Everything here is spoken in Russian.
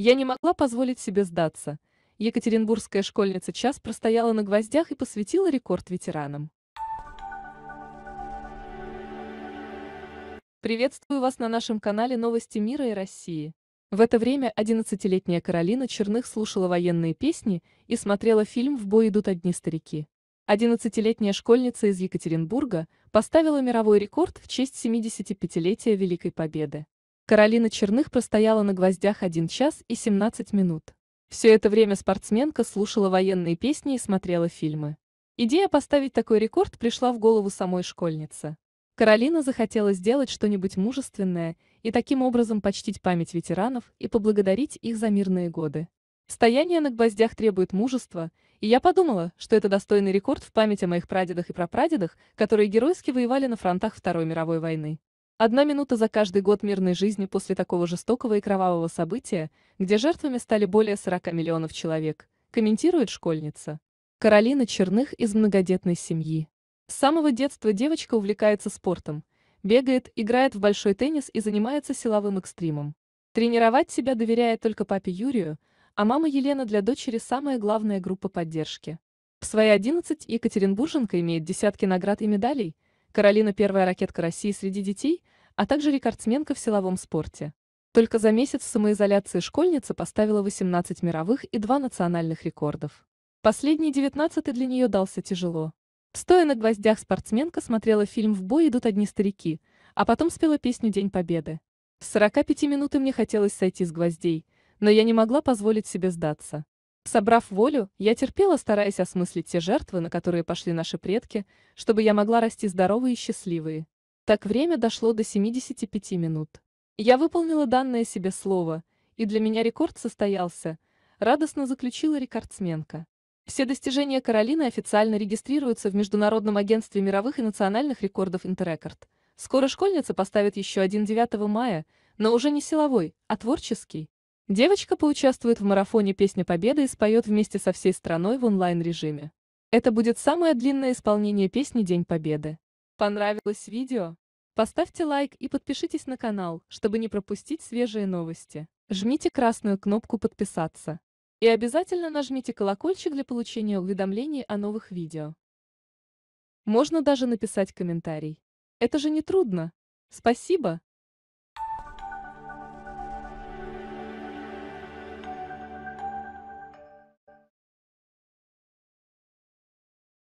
Я не могла позволить себе сдаться. Екатеринбургская школьница час простояла на гвоздях и посвятила рекорд ветеранам. Приветствую вас на нашем канале Новости мира и России. В это время 11-летняя Каролина Черных слушала военные песни и смотрела фильм «В бой идут одни старики». 11-летняя школьница из Екатеринбурга поставила мировой рекорд в честь 75-летия Великой Победы. Каролина Черных простояла на гвоздях 1 час и 17 минут. Все это время спортсменка слушала военные песни и смотрела фильмы. Идея поставить такой рекорд пришла в голову самой школьницы. Каролина захотела сделать что-нибудь мужественное и таким образом почтить память ветеранов и поблагодарить их за мирные годы. Стояние на гвоздях требует мужества, и я подумала, что это достойный рекорд в память о моих прадедах и прапрадедах, которые геройски воевали на фронтах Второй мировой войны. Одна минута за каждый год мирной жизни после такого жестокого и кровавого события, где жертвами стали более 40 миллионов человек, комментирует школьница. Каролина Черных из многодетной семьи. С самого детства девочка увлекается спортом, бегает, играет в большой теннис и занимается силовым экстримом. Тренировать себя доверяет только папе Юрию, а мама Елена для дочери самая главная группа поддержки. В свои 11 Екатеринбурженка имеет десятки наград и медалей – Каролина – первая ракетка России среди детей, а также рекордсменка в силовом спорте. Только за месяц самоизоляции школьница поставила 18 мировых и 2 национальных рекордов. Последний 19-й для нее дался тяжело. Стоя на гвоздях спортсменка смотрела фильм «В бой идут одни старики», а потом спела песню «День Победы». С 45 минуты мне хотелось сойти с гвоздей, но я не могла позволить себе сдаться. Собрав волю, я терпела, стараясь осмыслить те жертвы, на которые пошли наши предки, чтобы я могла расти здоровой и счастливой. Так время дошло до 75 минут. Я выполнила данное себе слово, и для меня рекорд состоялся, радостно заключила рекордсменка. Все достижения Каролины официально регистрируются в Международном агентстве мировых и национальных рекордов Интеррекорд. Скоро школьница поставит еще один 9 мая, но уже не силовой, а творческий. Девочка поучаствует в марафоне «Песня Победы» и споет вместе со всей страной в онлайн-режиме. Это будет самое длинное исполнение песни «День Победы». Понравилось видео? Поставьте лайк и подпишитесь на канал, чтобы не пропустить свежие новости. Жмите красную кнопку «Подписаться». И обязательно нажмите колокольчик для получения уведомлений о новых видео. Можно даже написать комментарий. Это же не трудно. Спасибо,